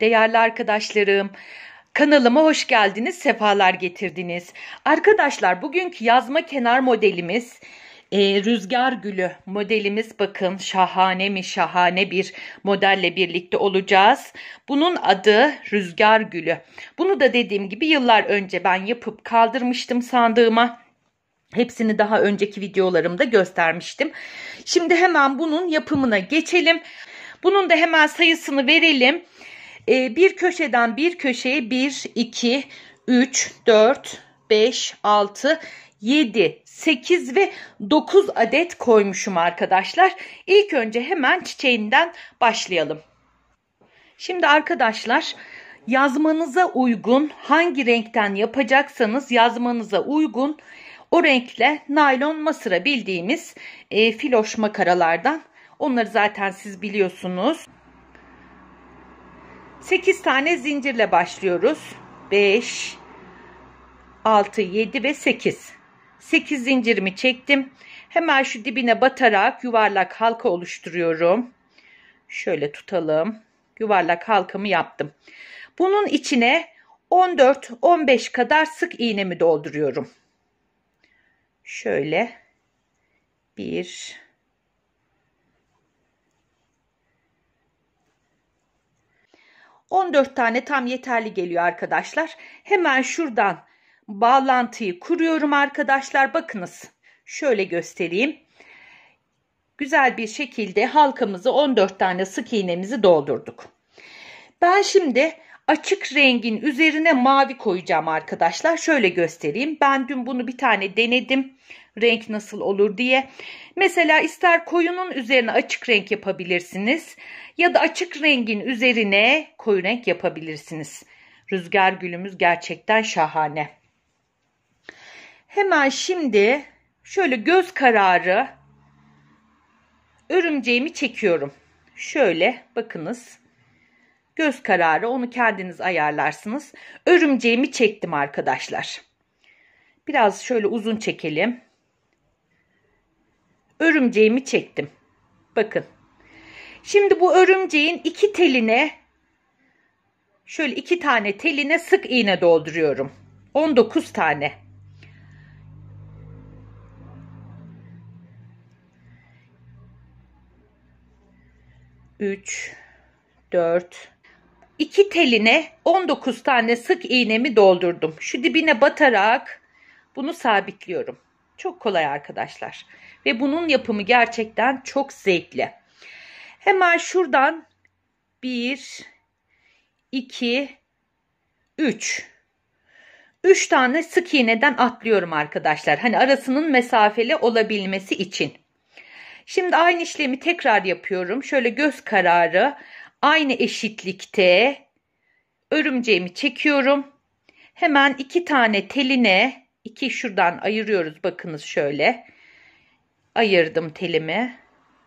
değerli arkadaşlarım. Kanalıma hoş geldiniz, sefalar getirdiniz. Arkadaşlar bugünkü yazma kenar modelimiz e, rüzgar gülü modelimiz bakın şahane mi şahane bir modelle birlikte olacağız. Bunun adı rüzgar gülü. Bunu da dediğim gibi yıllar önce ben yapıp kaldırmıştım sandığıma. Hepsini daha önceki videolarımda göstermiştim. Şimdi hemen bunun yapımına geçelim. Bunun da hemen sayısını verelim. Ee, bir köşeden bir köşeye 1, 2, 3, 4, 5, 6, 7, 8 ve 9 adet koymuşum arkadaşlar. İlk önce hemen çiçeğinden başlayalım. Şimdi arkadaşlar yazmanıza uygun hangi renkten yapacaksanız yazmanıza uygun o renkle naylon masıra bildiğimiz e, filoş makaralardan onları zaten siz biliyorsunuz. 8 tane zincirle başlıyoruz. 5 6 7 ve 8. 8 zincirimi çektim. Hemen şu dibine batarak yuvarlak halka oluşturuyorum. Şöyle tutalım. Yuvarlak halkamı yaptım. Bunun içine 14-15 kadar sık iğnemi dolduruyorum. Şöyle 1 14 tane tam yeterli geliyor arkadaşlar. Hemen şuradan bağlantıyı kuruyorum arkadaşlar. Bakınız şöyle göstereyim. Güzel bir şekilde halkamızı 14 tane sık iğnemizi doldurduk. Ben şimdi açık rengin üzerine mavi koyacağım arkadaşlar. Şöyle göstereyim. Ben dün bunu bir tane denedim renk nasıl olur diye. Mesela ister koyunun üzerine açık renk yapabilirsiniz ya da açık rengin üzerine koyu renk yapabilirsiniz. Rüzgar gülümüz gerçekten şahane. Hemen şimdi şöyle göz kararı örümceğimi çekiyorum. Şöyle bakınız göz kararı onu kendiniz ayarlarsınız. Örümceğimi çektim arkadaşlar. Biraz şöyle uzun çekelim örümceğimi çektim. Bakın. Şimdi bu örümceğin iki teline şöyle iki tane teline sık iğne dolduruyorum. 19 tane. Üç, dört, iki teline 19 tane sık iğnemi doldurdum. Şu dibine batarak bunu sabitliyorum. Çok kolay arkadaşlar. Ve bunun yapımı gerçekten çok zevkli. Hemen şuradan 1, 2, 3. 3 tane sık iğneden atlıyorum arkadaşlar. Hani arasının mesafeli olabilmesi için. Şimdi aynı işlemi tekrar yapıyorum. Şöyle göz kararı aynı eşitlikte örümceğimi çekiyorum. Hemen iki tane teline iki şuradan ayırıyoruz bakınız şöyle ayırdım telimi.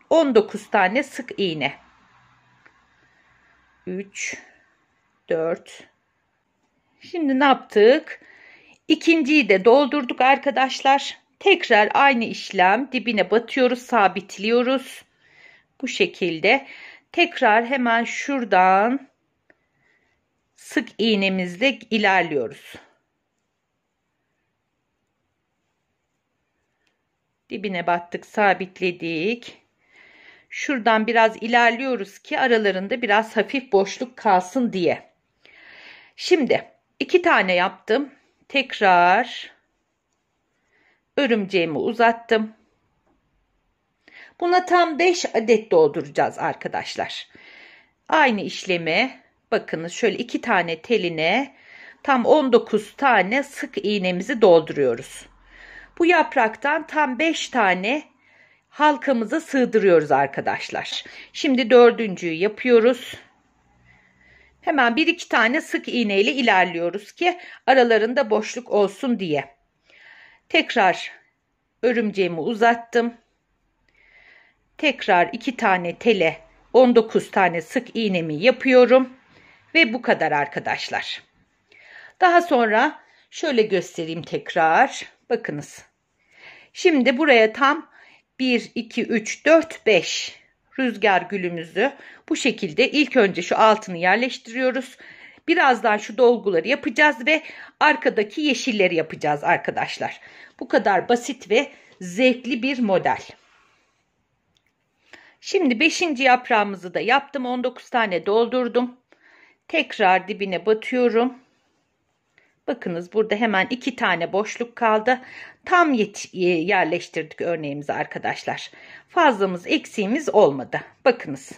19 tane sık iğne. 3 4 Şimdi ne yaptık? İkinciyi de doldurduk arkadaşlar. Tekrar aynı işlem dibine batıyoruz, sabitliyoruz. Bu şekilde tekrar hemen şuradan sık iğnemizle ilerliyoruz. Dibine battık sabitledik. Şuradan biraz ilerliyoruz ki aralarında biraz hafif boşluk kalsın diye. Şimdi iki tane yaptım. Tekrar örümceğimi uzattım. Buna tam 5 adet dolduracağız arkadaşlar. Aynı işlemi bakınız şöyle iki tane teline tam 19 tane sık iğnemizi dolduruyoruz. Bu yapraktan tam 5 tane halkamıza sığdırıyoruz arkadaşlar. Şimdi dördüncüyü yapıyoruz. Hemen bir iki tane sık iğne ile ilerliyoruz ki aralarında boşluk olsun diye. Tekrar örümceğimi uzattım. Tekrar iki tane tele 19 tane sık iğnemi yapıyorum. Ve bu kadar arkadaşlar. Daha sonra şöyle göstereyim tekrar. Bakınız. Şimdi buraya tam 1, 2, 3, 4, 5 rüzgar gülümüzü bu şekilde ilk önce şu altını yerleştiriyoruz. Birazdan şu dolguları yapacağız ve arkadaki yeşilleri yapacağız arkadaşlar. Bu kadar basit ve zevkli bir model. Şimdi 5. yaprağımızı da yaptım. 19 tane doldurdum. Tekrar dibine batıyorum. Bakınız burada hemen iki tane boşluk kaldı. Tam e, yerleştirdik örneğimizi arkadaşlar. Fazlamız eksiğimiz olmadı. Bakınız.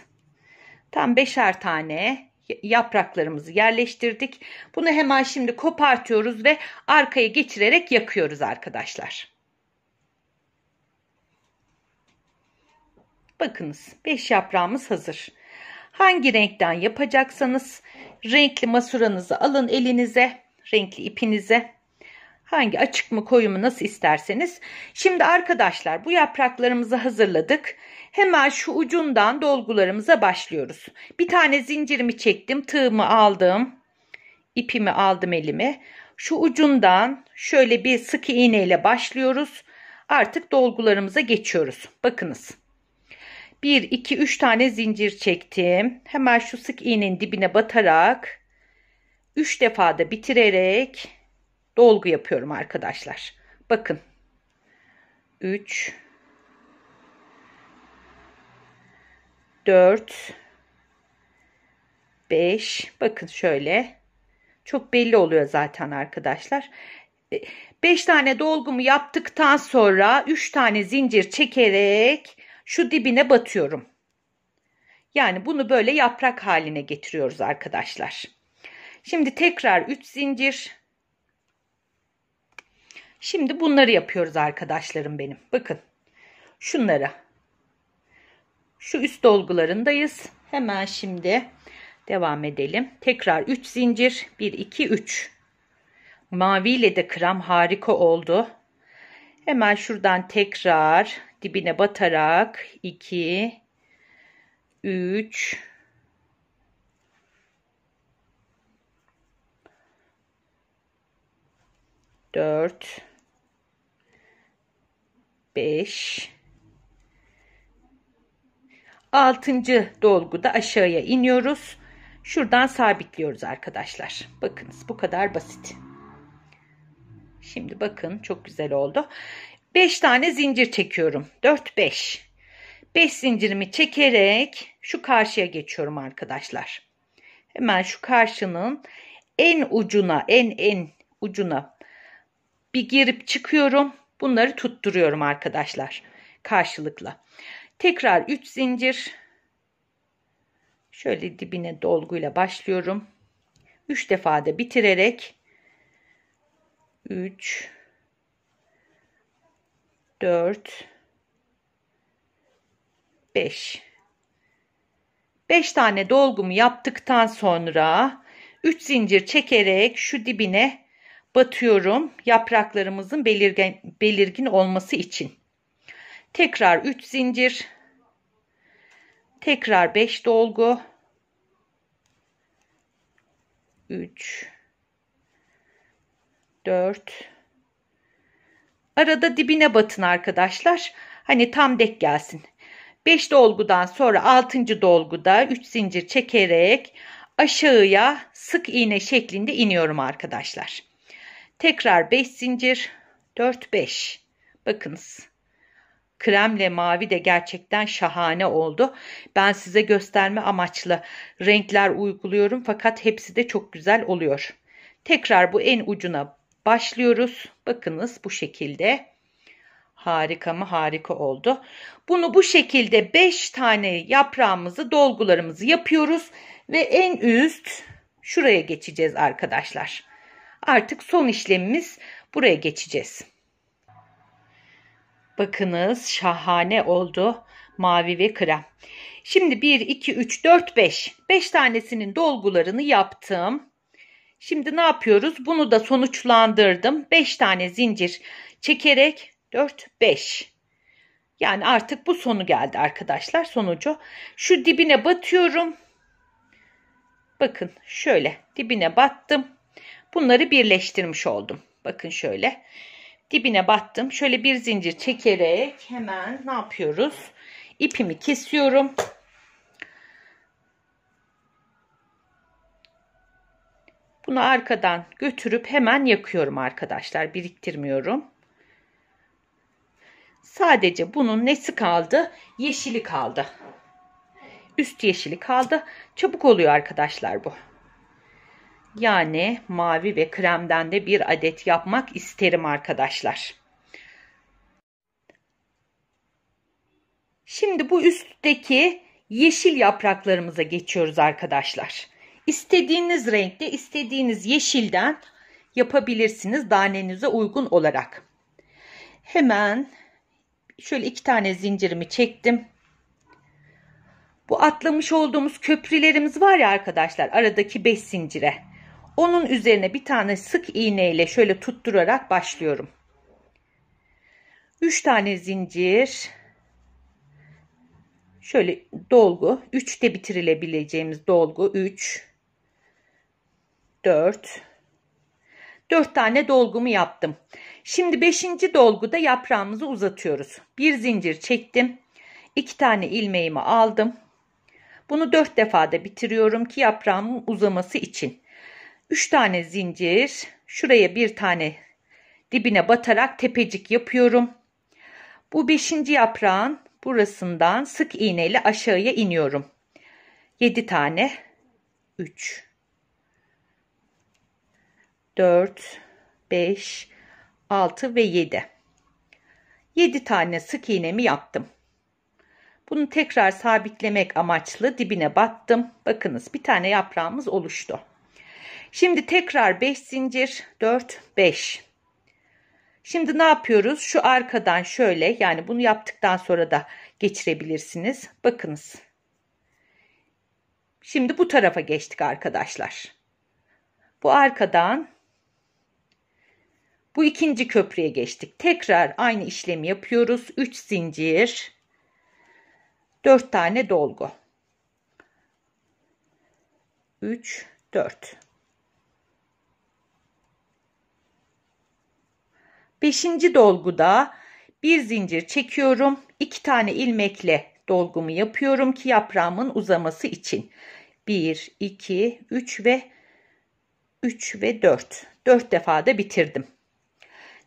Tam beşer tane yapraklarımızı yerleştirdik. Bunu hemen şimdi kopartıyoruz ve arkaya geçirerek yakıyoruz arkadaşlar. Bakınız 5 yaprağımız hazır. Hangi renkten yapacaksanız renkli masuranızı alın elinize renkli ipinize hangi açık mı koyu mu nasıl isterseniz. Şimdi arkadaşlar bu yapraklarımızı hazırladık. Hemen şu ucundan dolgularımıza başlıyoruz. Bir tane zincirimi çektim, tığımı aldım, ipimi aldım elimi. Şu ucundan şöyle bir sık iğneyle başlıyoruz. Artık dolgularımıza geçiyoruz. Bakınız. 1, 2, 3 tane zincir çektim. Hemen şu sık iğnenin dibine batarak 3 defada bitirerek dolgu yapıyorum arkadaşlar. Bakın. 3 4 5 bakın şöyle çok belli oluyor zaten arkadaşlar 5 e, tane dolgumu yaptıktan sonra 3 tane zincir çekerek şu dibine batıyorum yani bunu böyle yaprak haline getiriyoruz arkadaşlar Şimdi tekrar 3 zincir. Şimdi bunları yapıyoruz arkadaşlarım benim. Bakın şunlara. Şu üst dolgularındayız. Hemen şimdi devam edelim. Tekrar 3 zincir. 1, 2, 3. Maviyle de krem harika oldu. Hemen şuradan tekrar dibine batarak 2, 3, 4 5 altıncı dolguda aşağıya iniyoruz. Şuradan sabitliyoruz arkadaşlar. Bakınız bu kadar basit. Şimdi bakın çok güzel oldu. 5 tane zincir çekiyorum. 4 5. 5 zincirimi çekerek şu karşıya geçiyorum arkadaşlar. Hemen şu karşının en ucuna, en en ucuna bir girip çıkıyorum. Bunları tutturuyorum arkadaşlar karşılıklı. Tekrar 3 zincir. Şöyle dibine dolguyla başlıyorum. 3 defa da bitirerek 3 4 5 5 tane dolgumu yaptıktan sonra 3 zincir çekerek şu dibine batıyorum yapraklarımızın belirgen, belirgin olması için. Tekrar 3 zincir. Tekrar 5 dolgu. 3 4 Arada dibine batın arkadaşlar. Hani tam dek gelsin. 5 dolgudan sonra 6. dolguda 3 zincir çekerek aşağıya sık iğne şeklinde iniyorum arkadaşlar. Tekrar 5 zincir. 4 5. Bakınız. Kremle mavi de gerçekten şahane oldu. Ben size gösterme amaçlı renkler uyguluyorum fakat hepsi de çok güzel oluyor. Tekrar bu en ucuna başlıyoruz. Bakınız bu şekilde. Harika mı? Harika oldu. Bunu bu şekilde 5 tane yaprağımızı, dolgularımızı yapıyoruz ve en üst şuraya geçeceğiz arkadaşlar. Artık son işlemimiz buraya geçeceğiz. Bakınız şahane oldu mavi ve krem. Şimdi 1, 2, 3, 4, 5. 5 tanesinin dolgularını yaptım. Şimdi ne yapıyoruz? Bunu da sonuçlandırdım. 5 tane zincir çekerek 4, 5. Yani artık bu sonu geldi arkadaşlar sonucu. Şu dibine batıyorum. Bakın şöyle dibine battım. Bunları birleştirmiş oldum. Bakın şöyle. Dibine battım. Şöyle bir zincir çekerek hemen ne yapıyoruz? İpimi kesiyorum. Bunu arkadan götürüp hemen yakıyorum arkadaşlar. Biriktirmiyorum. Sadece bunun nesi kaldı? Yeşili kaldı. Üst yeşili kaldı. Çabuk oluyor arkadaşlar bu. Yani mavi ve kremden de bir adet yapmak isterim arkadaşlar. Şimdi bu üstteki yeşil yapraklarımıza geçiyoruz arkadaşlar. İstediğiniz renkte, istediğiniz yeşilden yapabilirsiniz danenize uygun olarak. Hemen şöyle iki tane zincirimi çektim. Bu atlamış olduğumuz köprülerimiz var ya arkadaşlar aradaki 5 zincire. Onun üzerine bir tane sık iğne ile şöyle tutturarak başlıyorum. 3 tane zincir şöyle dolgu 3'te bitirilebileceğimiz dolgu 3 4 4 tane dolgumu yaptım. Şimdi 5. dolguda yaprağımızı uzatıyoruz. Bir zincir çektim. 2 tane ilmeğimi aldım. Bunu 4 da bitiriyorum ki yaprağımın uzaması için. 3 tane zincir şuraya bir tane dibine batarak tepecik yapıyorum. Bu 5. yaprağın burasından sık iğneyle aşağıya iniyorum. 7 tane 3 4 5 6 ve 7 7 tane sık iğnemi yaptım. Bunu tekrar sabitlemek amaçlı dibine battım. Bakınız bir tane yaprağımız oluştu. Şimdi tekrar 5 zincir 4 5. Şimdi ne yapıyoruz? Şu arkadan şöyle yani bunu yaptıktan sonra da geçirebilirsiniz. Bakınız. Şimdi bu tarafa geçtik arkadaşlar. Bu arkadan bu ikinci köprüye geçtik. Tekrar aynı işlemi yapıyoruz. 3 zincir 4 tane dolgu. 3 4 Beşinci dolguda bir zincir çekiyorum. iki tane ilmekle dolgumu yapıyorum ki yaprağımın uzaması için. 1, 2, 3 ve 3 ve 4. 4 defa da bitirdim.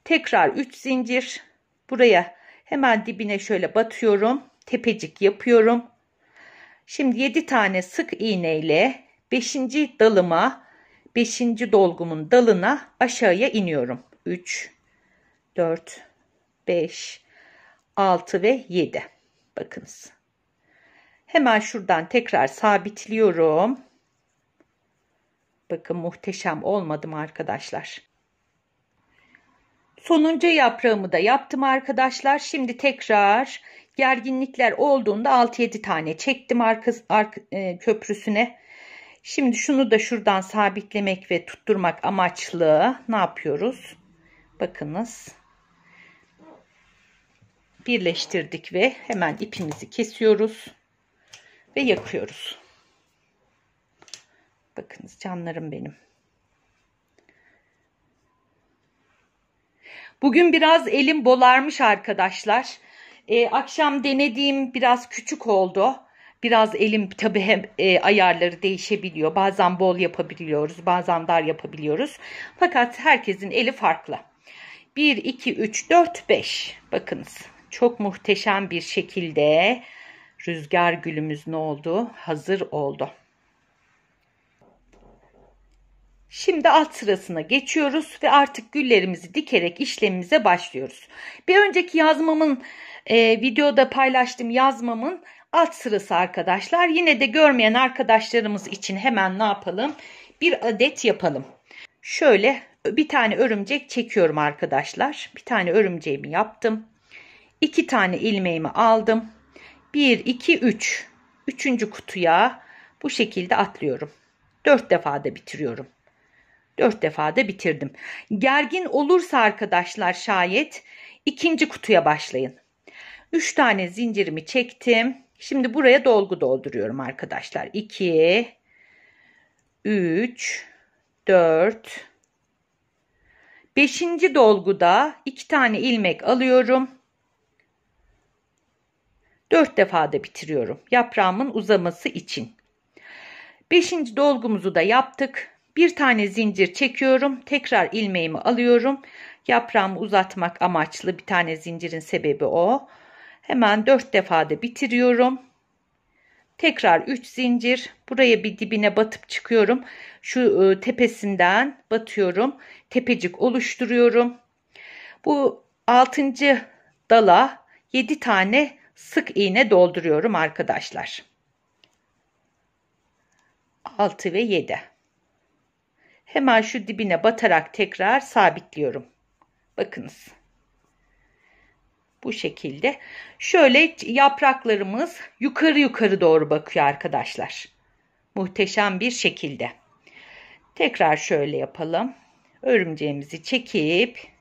Tekrar 3 zincir. Buraya hemen dibine şöyle batıyorum. Tepecik yapıyorum. Şimdi 7 tane sık iğne ile 5. dalıma 5. dolgumun dalına aşağıya iniyorum. 3 4, 5, 6 ve 7. Bakınız. Hemen şuradan tekrar sabitliyorum. Bakın muhteşem olmadım arkadaşlar. Sonuncu yaprağımı da yaptım arkadaşlar. Şimdi tekrar gerginlikler olduğunda 6-7 tane çektim arka, arka e, köprüsüne. Şimdi şunu da şuradan sabitlemek ve tutturmak amaçlı ne yapıyoruz? Bakınız birleştirdik ve hemen ipimizi kesiyoruz ve yakıyoruz. Bakınız canlarım benim. Bugün biraz elim bolarmış arkadaşlar. Ee, akşam denediğim biraz küçük oldu. Biraz elim tabi hem e, ayarları değişebiliyor. Bazen bol yapabiliyoruz, bazen dar yapabiliyoruz. Fakat herkesin eli farklı. 1, 2, 3, 4, 5. Bakınız çok muhteşem bir şekilde rüzgar gülümüz ne oldu? Hazır oldu. Şimdi alt sırasına geçiyoruz ve artık güllerimizi dikerek işlemimize başlıyoruz. Bir önceki yazmamın e, videoda paylaştığım yazmamın alt sırası arkadaşlar. Yine de görmeyen arkadaşlarımız için hemen ne yapalım? Bir adet yapalım. Şöyle bir tane örümcek çekiyorum arkadaşlar. Bir tane örümceğimi yaptım. 2 tane ilmeğimi aldım. 1, 2, 3. Üçüncü kutuya bu şekilde atlıyorum. 4 defada bitiriyorum. 4 defada bitirdim. Gergin olursa arkadaşlar şayet ikinci kutuya başlayın. 3 tane zincirimi çektim. Şimdi buraya dolgu dolduruyorum arkadaşlar. 2 3 4 5. dolguda 2 tane ilmek alıyorum. 4 defada bitiriyorum. Yaprağımın uzaması için. Beşinci dolgumuzu da yaptık. Bir tane zincir çekiyorum. Tekrar ilmeğimi alıyorum. Yaprağımı uzatmak amaçlı bir tane zincirin sebebi o. Hemen 4 defada bitiriyorum. Tekrar 3 zincir. Buraya bir dibine batıp çıkıyorum. Şu e, tepesinden batıyorum. Tepecik oluşturuyorum. Bu 6. dala 7 tane sık iğne dolduruyorum arkadaşlar. 6 ve 7. Hemen şu dibine batarak tekrar sabitliyorum. Bakınız. Bu şekilde. Şöyle yapraklarımız yukarı yukarı doğru bakıyor arkadaşlar. Muhteşem bir şekilde. Tekrar şöyle yapalım. Örümceğimizi çekip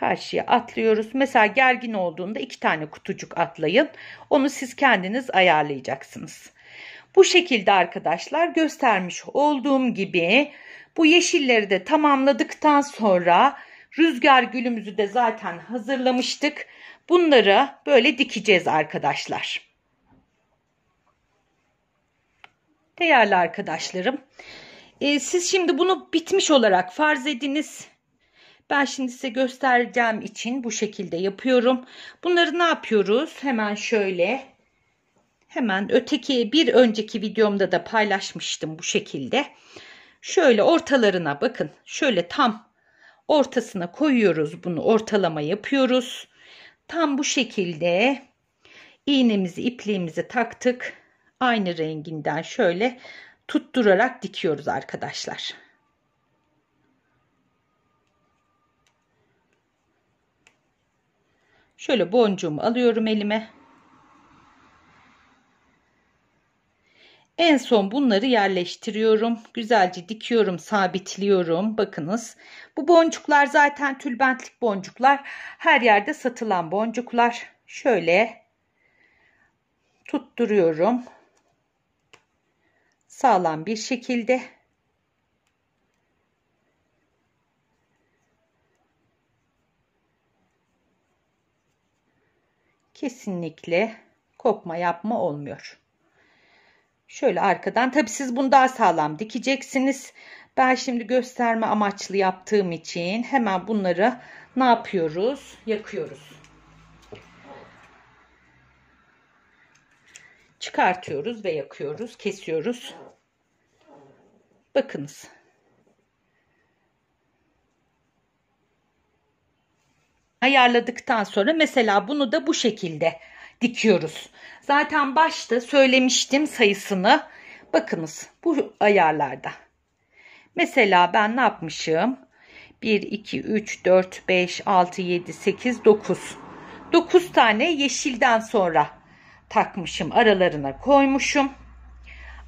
Karşıya atlıyoruz. Mesela gergin olduğunda iki tane kutucuk atlayın. Onu siz kendiniz ayarlayacaksınız. Bu şekilde arkadaşlar göstermiş olduğum gibi bu yeşilleri de tamamladıktan sonra rüzgar gülümüzü de zaten hazırlamıştık. Bunları böyle dikeceğiz arkadaşlar. Değerli arkadaşlarım, e, siz şimdi bunu bitmiş olarak farz ediniz. Ben şimdi size göstereceğim için bu şekilde yapıyorum. Bunları ne yapıyoruz? Hemen şöyle. Hemen öteki bir önceki videomda da paylaşmıştım bu şekilde. Şöyle ortalarına bakın. Şöyle tam ortasına koyuyoruz bunu ortalama yapıyoruz. Tam bu şekilde iğnemizi ipliğimizi taktık. Aynı renginden şöyle tutturarak dikiyoruz arkadaşlar. Şöyle boncuğumu alıyorum elime. En son bunları yerleştiriyorum. Güzelce dikiyorum, sabitliyorum. Bakınız bu boncuklar zaten tülbentlik boncuklar. Her yerde satılan boncuklar. Şöyle tutturuyorum. Sağlam bir şekilde. kesinlikle kopma yapma olmuyor. Şöyle arkadan tabi siz bunu daha sağlam dikeceksiniz. Ben şimdi gösterme amaçlı yaptığım için hemen bunları ne yapıyoruz? Yakıyoruz. Çıkartıyoruz ve yakıyoruz, kesiyoruz. Bakınız ayarladıktan sonra mesela bunu da bu şekilde dikiyoruz. Zaten başta söylemiştim sayısını. Bakınız bu ayarlarda. Mesela ben ne yapmışım? 1, 2, 3, 4, 5, 6, 7, 8, 9. 9 tane yeşilden sonra takmışım. Aralarına koymuşum.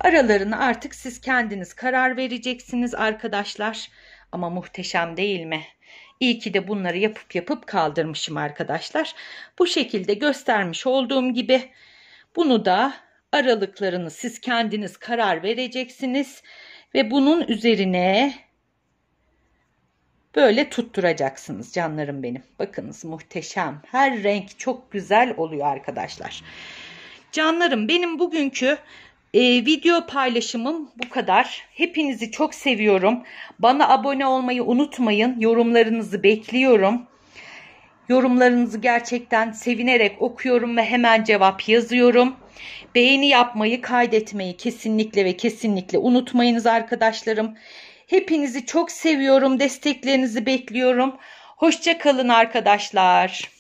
Aralarını artık siz kendiniz karar vereceksiniz arkadaşlar. Ama muhteşem değil mi? İyi ki de bunları yapıp yapıp kaldırmışım arkadaşlar. Bu şekilde göstermiş olduğum gibi bunu da aralıklarını siz kendiniz karar vereceksiniz. Ve bunun üzerine böyle tutturacaksınız canlarım benim. Bakınız muhteşem. Her renk çok güzel oluyor arkadaşlar. Canlarım benim bugünkü e, video paylaşımım bu kadar. Hepinizi çok seviyorum. Bana abone olmayı unutmayın. Yorumlarınızı bekliyorum. Yorumlarınızı gerçekten sevinerek okuyorum ve hemen cevap yazıyorum. Beğeni yapmayı, kaydetmeyi kesinlikle ve kesinlikle unutmayınız arkadaşlarım. Hepinizi çok seviyorum. Desteklerinizi bekliyorum. Hoşçakalın arkadaşlar.